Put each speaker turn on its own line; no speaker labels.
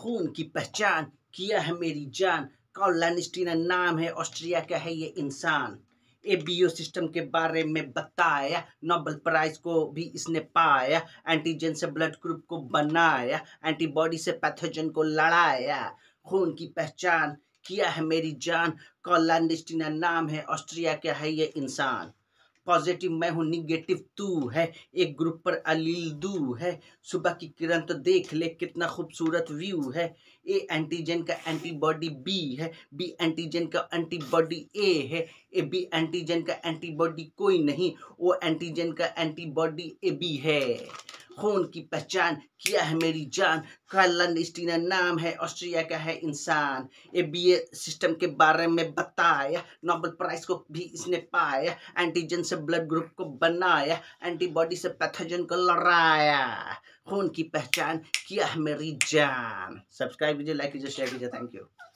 खून की पहचान किया है मेरी जान कॉल लैनिस्टीना नाम है ऑस्ट्रिया का है ये इंसान एबीओ सिस्टम के बारे में बताया नोबल प्राइज को भी इसने पाया एंटीजन से ब्लड ग्रुप को बनाया एंटीबॉडी से पैथोजन को लड़ाया खून की पहचान किया है मेरी जान कॉल लैंडिस्टीना नाम है ऑस्ट्रिया का है ये इंसान पॉजिटिव मैं हूँ निगेटिव तू है एक ग्रुप पर अलील दू है सुबह की किरण तो देख ले कितना खूबसूरत व्यू है ए एंटीजन का एंटीबॉडी बी है बी एंटीजन का एंटीबॉडी ए है ए बी एंटीजन का एंटीबॉडी कोई नहीं वो एंटीजन का एंटीबॉडी ए बी है खून की पहचान किया है मेरी जान कार्लन नाम है ऑस्ट्रिया का है इंसान ए बी ए सिस्टम के बारे में बताया नोबल प्राइज को भी इसने पाया एंटीजन से ब्लड ग्रुप को बनाया एंटीबॉडी से पैथोजन को लड़ाया खून की पहचान किया है मेरी जान सब्सक्राइब कीजिए लाइक कीजिए शेयर कीजिए थैंक यू